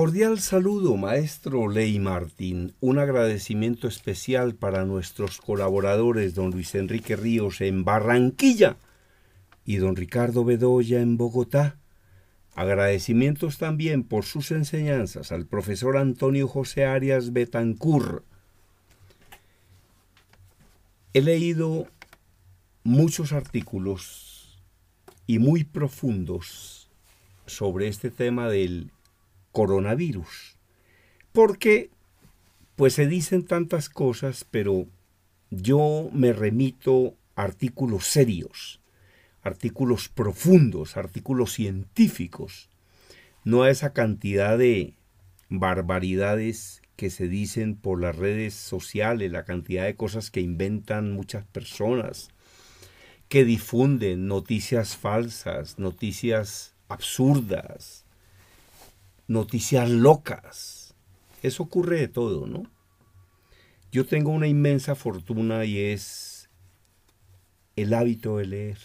Cordial saludo, maestro Ley Martín. Un agradecimiento especial para nuestros colaboradores, don Luis Enrique Ríos en Barranquilla y don Ricardo Bedoya en Bogotá. Agradecimientos también por sus enseñanzas al profesor Antonio José Arias Betancur. He leído muchos artículos y muy profundos sobre este tema del coronavirus. Porque, pues se dicen tantas cosas, pero yo me remito a artículos serios, artículos profundos, artículos científicos, no a esa cantidad de barbaridades que se dicen por las redes sociales, la cantidad de cosas que inventan muchas personas, que difunden noticias falsas, noticias absurdas, noticias locas. Eso ocurre de todo, ¿no? Yo tengo una inmensa fortuna y es el hábito de leer.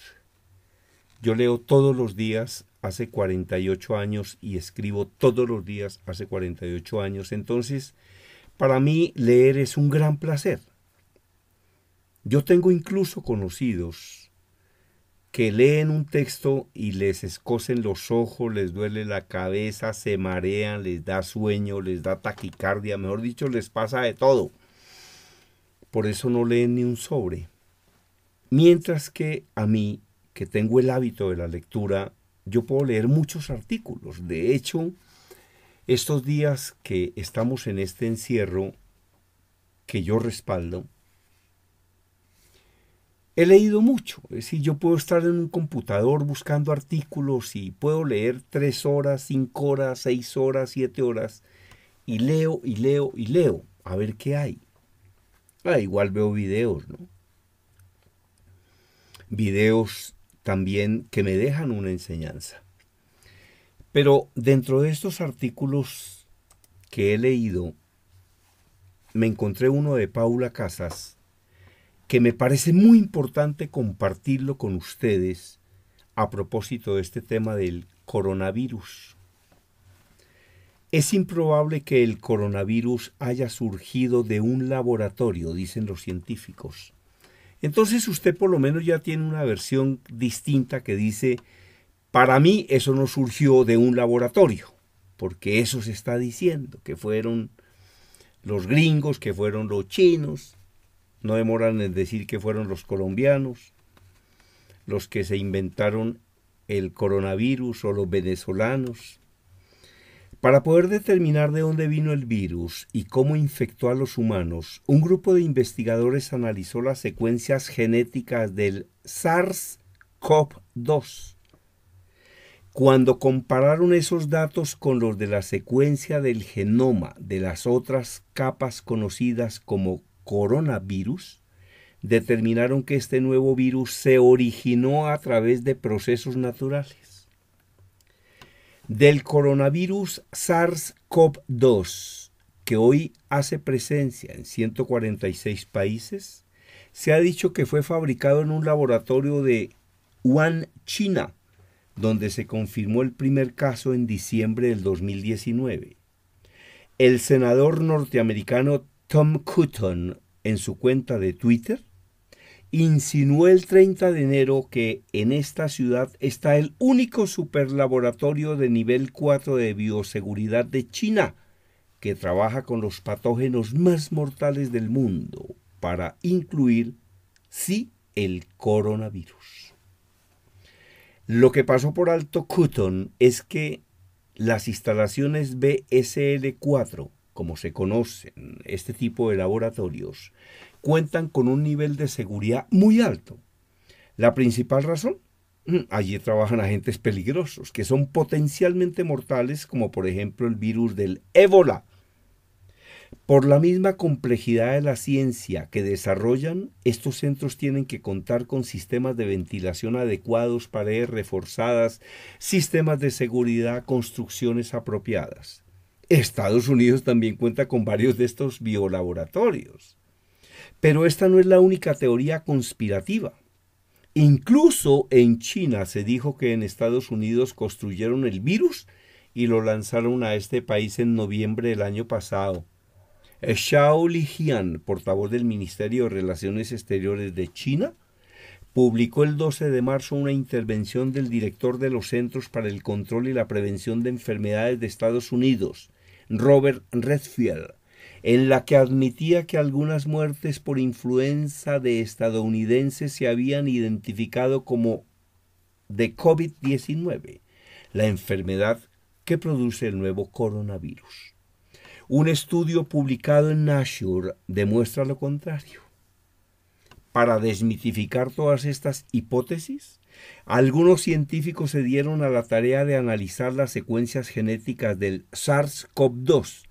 Yo leo todos los días hace 48 años y escribo todos los días hace 48 años. Entonces, para mí leer es un gran placer. Yo tengo incluso conocidos que leen un texto y les escosen los ojos, les duele la cabeza, se marean, les da sueño, les da taquicardia, mejor dicho, les pasa de todo. Por eso no leen ni un sobre. Mientras que a mí, que tengo el hábito de la lectura, yo puedo leer muchos artículos. De hecho, estos días que estamos en este encierro, que yo respaldo, he leído mucho. Es decir, yo puedo estar en un computador buscando artículos y puedo leer tres horas, cinco horas, seis horas, siete horas. Y leo y leo y leo a ver qué hay. Ah, igual veo videos, ¿no? Videos también que me dejan una enseñanza. Pero dentro de estos artículos que he leído, me encontré uno de Paula Casas que me parece muy importante compartirlo con ustedes a propósito de este tema del coronavirus. Es improbable que el coronavirus haya surgido de un laboratorio, dicen los científicos. Entonces usted por lo menos ya tiene una versión distinta que dice, para mí eso no surgió de un laboratorio, porque eso se está diciendo, que fueron los gringos, que fueron los chinos, no demoran en decir que fueron los colombianos los que se inventaron el coronavirus o los venezolanos. Para poder determinar de dónde vino el virus y cómo infectó a los humanos, un grupo de investigadores analizó las secuencias genéticas del SARS-CoV-2. Cuando compararon esos datos con los de la secuencia del genoma de las otras capas conocidas como coronavirus, determinaron que este nuevo virus se originó a través de procesos naturales. Del coronavirus SARS-CoV-2, que hoy hace presencia en 146 países, se ha dicho que fue fabricado en un laboratorio de Wuhan, China, donde se confirmó el primer caso en diciembre del 2019. El senador norteamericano Tom Cuton, en su cuenta de Twitter insinuó el 30 de enero que en esta ciudad está el único superlaboratorio de nivel 4 de bioseguridad de China que trabaja con los patógenos más mortales del mundo para incluir, sí, el coronavirus. Lo que pasó por alto Cuton es que las instalaciones BSL-4 como se conocen este tipo de laboratorios, cuentan con un nivel de seguridad muy alto. La principal razón, mm, allí trabajan agentes peligrosos que son potencialmente mortales, como por ejemplo el virus del ébola. Por la misma complejidad de la ciencia que desarrollan, estos centros tienen que contar con sistemas de ventilación adecuados, paredes reforzadas, sistemas de seguridad, construcciones apropiadas. Estados Unidos también cuenta con varios de estos biolaboratorios. Pero esta no es la única teoría conspirativa. Incluso en China se dijo que en Estados Unidos construyeron el virus y lo lanzaron a este país en noviembre del año pasado. Eh, Xiao Lijian, portavoz del Ministerio de Relaciones Exteriores de China, publicó el 12 de marzo una intervención del director de los Centros para el Control y la Prevención de Enfermedades de Estados Unidos, Robert Redfield, en la que admitía que algunas muertes por influenza de estadounidenses se habían identificado como de COVID-19, la enfermedad que produce el nuevo coronavirus. Un estudio publicado en Nature demuestra lo contrario para desmitificar todas estas hipótesis? Algunos científicos se dieron a la tarea de analizar las secuencias genéticas del SARS-CoV-2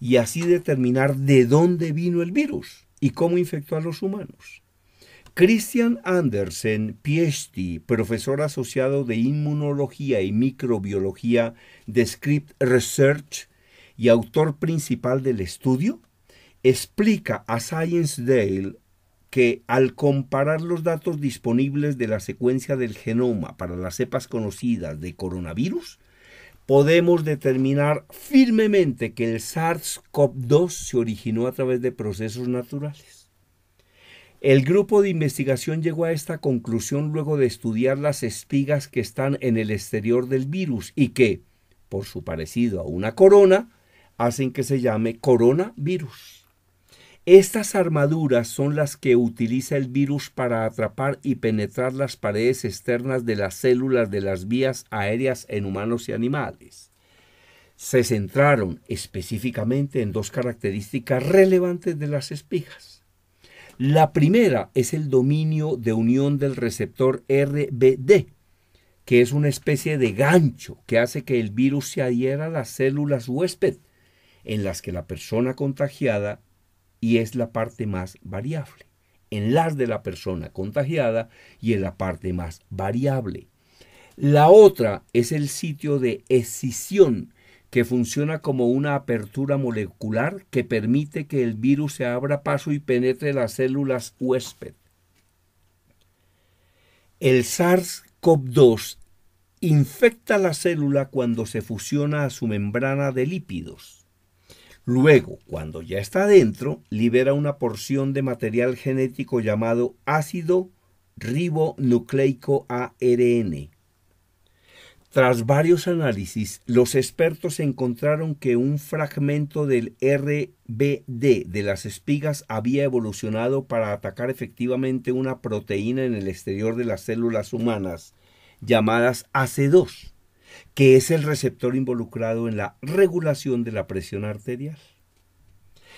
y así determinar de dónde vino el virus y cómo infectó a los humanos. Christian Andersen, PhD, profesor asociado de inmunología y microbiología de Script Research y autor principal del estudio, explica a Science Daily que al comparar los datos disponibles de la secuencia del genoma para las cepas conocidas de coronavirus, podemos determinar firmemente que el SARS-CoV-2 se originó a través de procesos naturales. El grupo de investigación llegó a esta conclusión luego de estudiar las espigas que están en el exterior del virus y que, por su parecido a una corona, hacen que se llame coronavirus. Estas armaduras son las que utiliza el virus para atrapar y penetrar las paredes externas de las células de las vías aéreas en humanos y animales. Se centraron específicamente en dos características relevantes de las espigas. La primera es el dominio de unión del receptor RBD, que es una especie de gancho que hace que el virus se adhiera a las células huésped, en las que la persona contagiada y es la parte más variable. En las de la persona contagiada y en la parte más variable. La otra es el sitio de escisión, que funciona como una apertura molecular que permite que el virus se abra paso y penetre las células huésped. El SARS-CoV-2 infecta la célula cuando se fusiona a su membrana de lípidos. Luego, cuando ya está dentro, libera una porción de material genético llamado ácido ribonucleico ARN. Tras varios análisis, los expertos encontraron que un fragmento del RBD de las espigas había evolucionado para atacar efectivamente una proteína en el exterior de las células humanas, llamadas AC2 que es el receptor involucrado en la regulación de la presión arterial.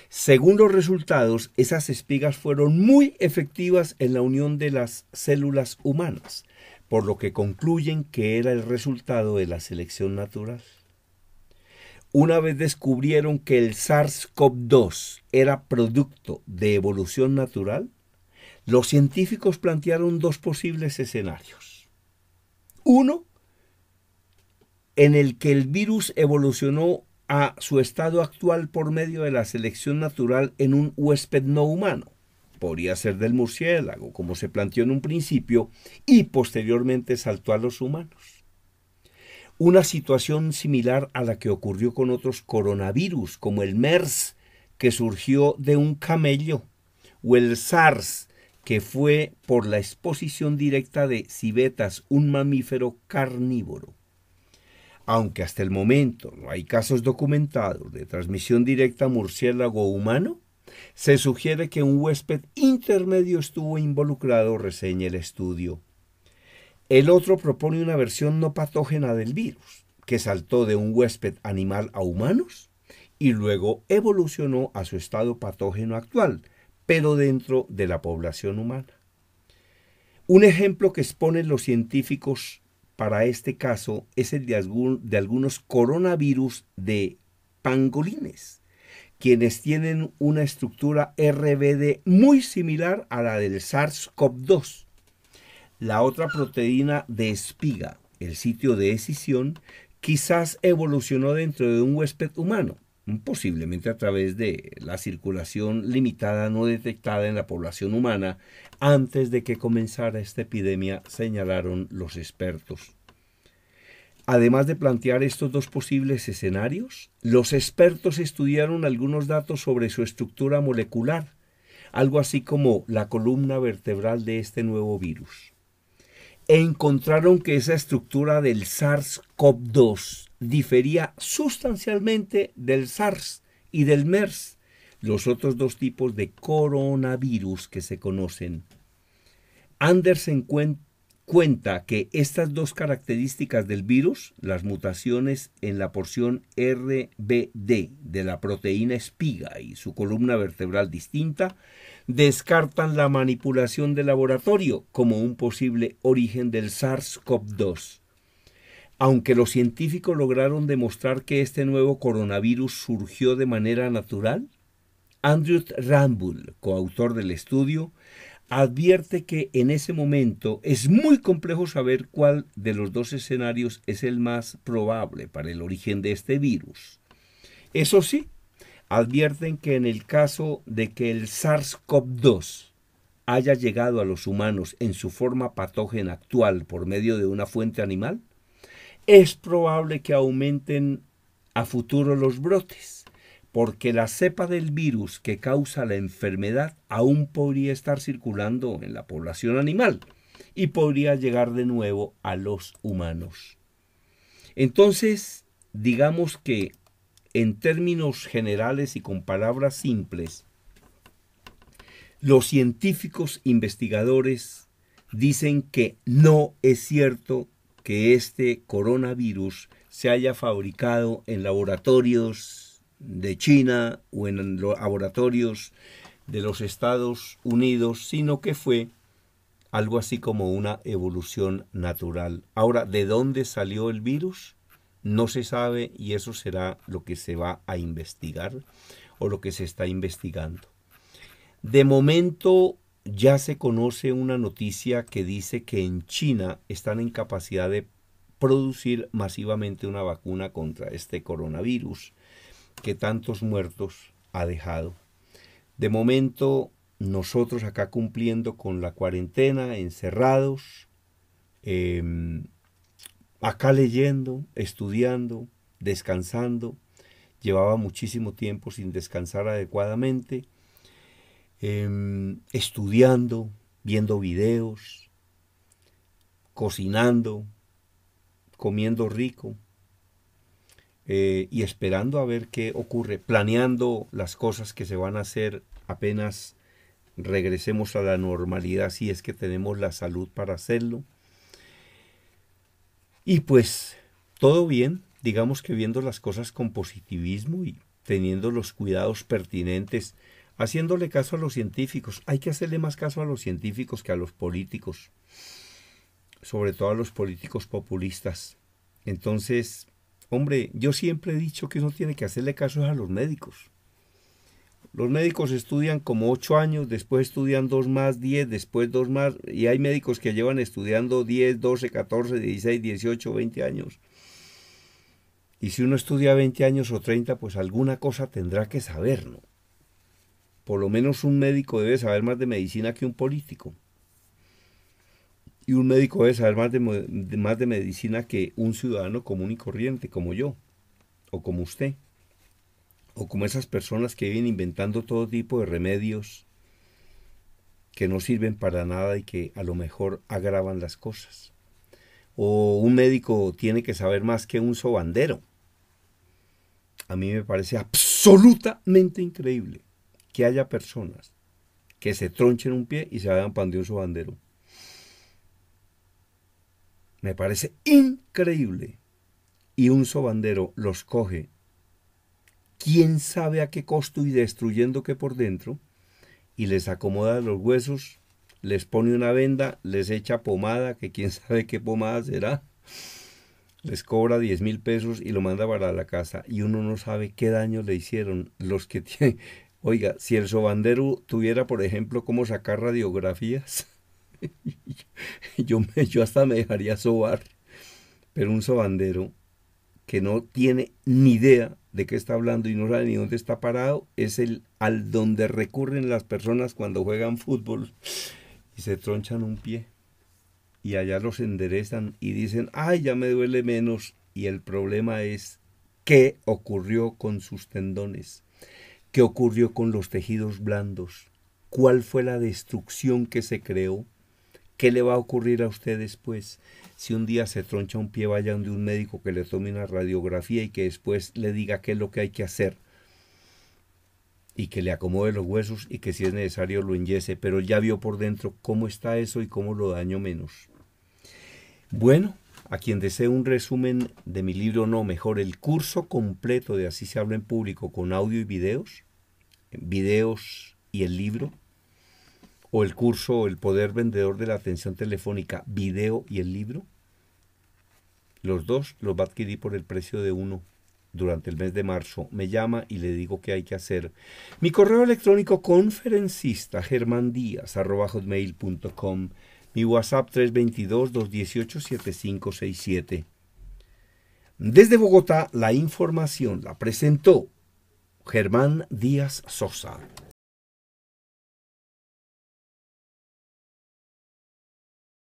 Según los resultados, esas espigas fueron muy efectivas en la unión de las células humanas, por lo que concluyen que era el resultado de la selección natural. Una vez descubrieron que el SARS-CoV-2 era producto de evolución natural, los científicos plantearon dos posibles escenarios. Uno, en el que el virus evolucionó a su estado actual por medio de la selección natural en un huésped no humano. Podría ser del murciélago, como se planteó en un principio, y posteriormente saltó a los humanos. Una situación similar a la que ocurrió con otros coronavirus, como el MERS, que surgió de un camello, o el SARS, que fue por la exposición directa de civetas, un mamífero carnívoro. Aunque hasta el momento no hay casos documentados de transmisión directa murciélago humano, se sugiere que un huésped intermedio estuvo involucrado, reseña el estudio. El otro propone una versión no patógena del virus, que saltó de un huésped animal a humanos y luego evolucionó a su estado patógeno actual, pero dentro de la población humana. Un ejemplo que exponen los científicos para este caso es el de, algunos coronavirus de pangolines, quienes tienen una estructura RBD muy similar a la del SARS-CoV-2. La otra proteína de espiga, el sitio de escisión, quizás evolucionó dentro de un huésped humano posiblemente a través de la circulación limitada no detectada en la población humana antes de que comenzara esta epidemia, señalaron los expertos. Además de plantear estos dos posibles escenarios, los expertos estudiaron algunos datos sobre su estructura molecular, algo así como la columna vertebral de este nuevo virus. E encontraron que esa estructura del SARS-CoV-2 difería sustancialmente del SARS y del MERS, los otros dos tipos de coronavirus que se conocen. Andersen cuenta que estas dos características del virus, las mutaciones en la porción RBD de la proteína espiga y su columna vertebral distinta, descartan la manipulación de laboratorio como un posible origen del SARS-CoV-2. Aunque los científicos lograron demostrar que este nuevo coronavirus surgió de manera natural, Andrew Rambull, coautor del estudio, advierte que en ese momento es muy complejo saber cuál de los dos escenarios es el más probable para el origen de este virus. Eso sí, advierten que en el caso de que el SARS-CoV-2 haya llegado a los humanos en su forma patógena actual por medio de una fuente animal, es probable que aumenten a futuro los brotes, porque la cepa del virus que causa la enfermedad aún podría estar circulando en la población animal y podría llegar de nuevo a los humanos. Entonces, digamos que en términos generales y con palabras simples, los científicos investigadores dicen que no es cierto que este coronavirus se haya fabricado en laboratorios de China o en laboratorios de los Estados Unidos, sino que fue algo así como una evolución natural. Ahora, ¿de dónde salió el virus? no se sabe y eso será lo que se va a investigar o lo que se está investigando. De momento ya se conoce una noticia que dice que en China están en capacidad de producir masivamente una vacuna contra este coronavirus que tantos muertos ha dejado. De momento nosotros acá cumpliendo con la cuarentena, encerrados, em, Acá leyendo, estudiando, descansando. Llevaba muchísimo tiempo sin descansar adecuadamente. Em, estudiando, viendo videos, cocinando, comiendo rico eh, y esperando a ver qué ocurre, planeando las cosas que se van a hacer apenas regresemos a la normalidad si es que tenemos la salud para hacerlo. Y pues todo bien, digamos que viendo las cosas con positivismo y teniendo los cuidados pertinentes, haciéndole caso a los científicos. Hay que hacerle más caso a los científicos que a los políticos, sobre todo a los políticos populistas. Entonces, hombre, yo siempre he dicho que uno tiene que hacerle caso a los médicos. Los médicos estudian como ocho años, después estudian dos más, 10, después dos más, y hay médicos que llevan estudiando 10, 12, 14, 16, 18, 20 años. Y si uno estudia 20 años o 30, pues alguna cosa tendrá que saberlo. Por lo menos un médico debe saber más de medicina que un político. Y un médico debe saber más de, más de medicina que un ciudadano común y corriente, como yo, o como usted o como esas personas que vienen inventando todo tipo de remedios que no sirven para nada y que a lo mejor agravan las cosas. O un médico tiene que saber más que un sobandero. A mí me parece absolutamente increíble que haya personas que se tronchen un pie y se vayan pan un sobandero. Me parece increíble. Y un sobandero los coge quién sabe a qué costo y destruyendo que por dentro, y les acomoda los huesos, les pone una venda, les echa pomada, que quién sabe qué pomada será, les cobra 10 mil pesos y lo manda para la casa, y uno no sabe qué daño le hicieron los que tienen. Oiga, si el sobandero tuviera, por ejemplo, cómo sacar radiografías, yo, yo hasta me dejaría sobar. Pero un sobandero que no tiene ni idea de qué está hablando y no sabe ni dónde está parado, es el al donde recurren las personas cuando juegan fútbol y se tronchan un pie y allá los enderezan y dicen, ay, ya me duele menos y el problema es qué ocurrió con sus tendones, qué ocurrió con los tejidos blandos, cuál fue la destrucción que se creó ¿Qué le va a ocurrir a usted después? Si un día se troncha un pie, vaya de un médico que le tome una radiografía y que después le diga qué es lo que hay que hacer. Y que le acomode los huesos y que si es necesario lo enyese. Pero ya vio por dentro cómo está eso y cómo lo daño menos. Bueno, a quien desee un resumen de mi libro, no, mejor el curso completo de Así se habla en público con audio y videos, videos y el libro, o el curso El Poder Vendedor de la Atención Telefónica, video y el libro. Los dos los va a adquirir por el precio de uno durante el mes de marzo. Me llama y le digo qué hay que hacer. Mi correo electrónico conferencista germandías.com. Mi WhatsApp 322-218-7567. Desde Bogotá, la información la presentó Germán Díaz Sosa.